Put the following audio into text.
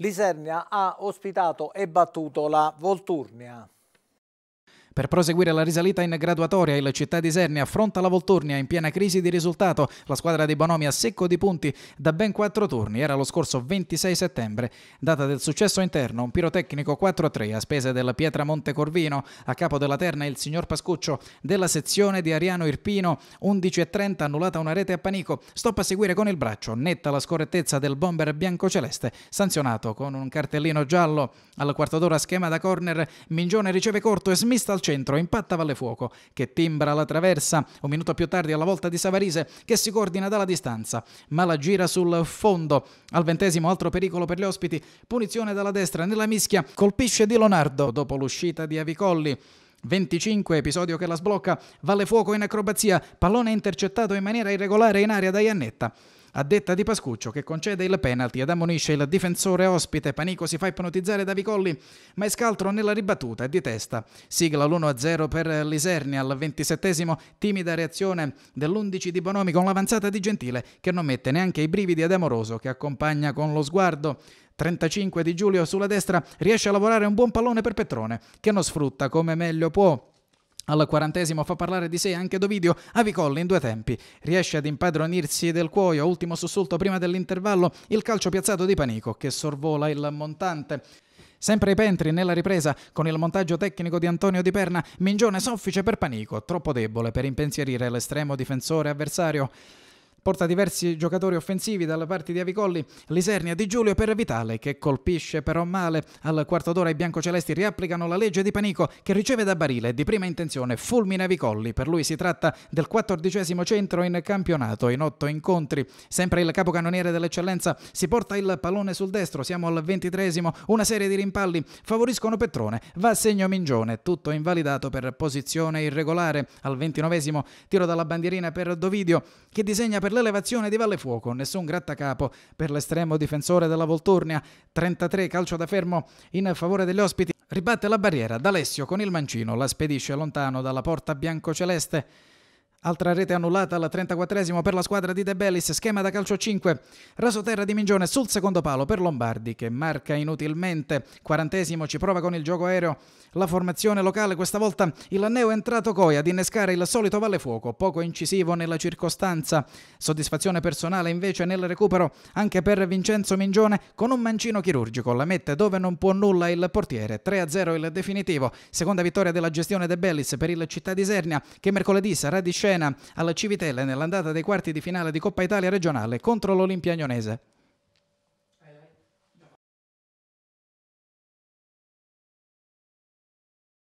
Lisernia ha ospitato e battuto la Volturnia. Per proseguire la risalita in graduatoria, il Città di Serni affronta la Volturnia in piena crisi di risultato. La squadra di Bonomi a secco di punti da ben quattro turni. Era lo scorso 26 settembre, data del successo interno, un pirotecnico 4-3 a spese della Pietra Montecorvino. A capo della terna il signor Pascuccio della sezione di Ariano Irpino, 11.30 annullata una rete a panico. Stop a seguire con il braccio, netta la scorrettezza del bomber biancoceleste, sanzionato con un cartellino giallo. Al quarto d'ora schema da corner, Mingione riceve corto e smista al centro, impatta Vallefuoco, che timbra la traversa, un minuto più tardi alla volta di Savarise, che si coordina dalla distanza, ma la gira sul fondo. Al ventesimo altro pericolo per gli ospiti, punizione dalla destra nella mischia, colpisce Di Leonardo dopo l'uscita di Avicolli. 25 episodio che la sblocca, Vallefuoco in acrobazia, pallone intercettato in maniera irregolare in aria da Iannetta a detta di Pascuccio che concede il penalty ed ammonisce il difensore ospite. Panico si fa ipnotizzare da Vicolli, ma è scaltro nella ribattuta e di testa. Sigla l'1-0 per l'Isernia al ventisettesimo, timida reazione dell'11 di Bonomi con l'avanzata di Gentile che non mette neanche i brividi ad Amoroso che accompagna con lo sguardo. 35 di Giulio sulla destra riesce a lavorare un buon pallone per Petrone che non sfrutta come meglio può. Al quarantesimo fa parlare di sé anche Dovidio Avicolli in due tempi. Riesce ad impadronirsi del cuoio, ultimo sussulto prima dell'intervallo, il calcio piazzato di Panico che sorvola il montante. Sempre i Pentri nella ripresa, con il montaggio tecnico di Antonio Di Perna, mingione soffice per Panico, troppo debole per impensierire l'estremo difensore avversario porta diversi giocatori offensivi dalla parte di Avicolli, Lisernia di Giulio per Vitale che colpisce però male. Al quarto d'ora i biancocelesti riapplicano la legge di Panico che riceve da barile di prima intenzione fulmina Avicolli. Per lui si tratta del quattordicesimo centro in campionato in otto incontri. Sempre il capocannoniere dell'eccellenza si porta il pallone sul destro, siamo al ventitresimo, una serie di rimpalli favoriscono Petrone, va a segno Mingione, tutto invalidato per posizione irregolare. Al ventinovesimo tiro dalla bandierina per Dovidio che disegna per l'elevazione di Vallefuoco, nessun grattacapo per l'estremo difensore della Volturnia, 33 calcio da fermo in favore degli ospiti, ribatte la barriera, D'Alessio con il mancino la spedisce lontano dalla porta biancoceleste. Altra rete annullata al 34 esimo per la squadra di De Bellis, schema da calcio 5. Raso terra di Mingione sul secondo palo per Lombardi che marca inutilmente. Quarantesimo ci prova con il gioco aereo. La formazione locale questa volta il Neo è entrato Coi ad innescare il solito Vallefuoco, poco incisivo nella circostanza. Soddisfazione personale invece nel recupero anche per Vincenzo Mingione con un mancino chirurgico. La mette dove non può nulla il portiere. 3-0 il definitivo. Seconda vittoria della gestione De Bellis per il Città di Sernia che mercoledì sarà di scena Cesena alla Civitella nell'andata dei quarti di finale di Coppa Italia regionale contro l'Olimpia Agnonese.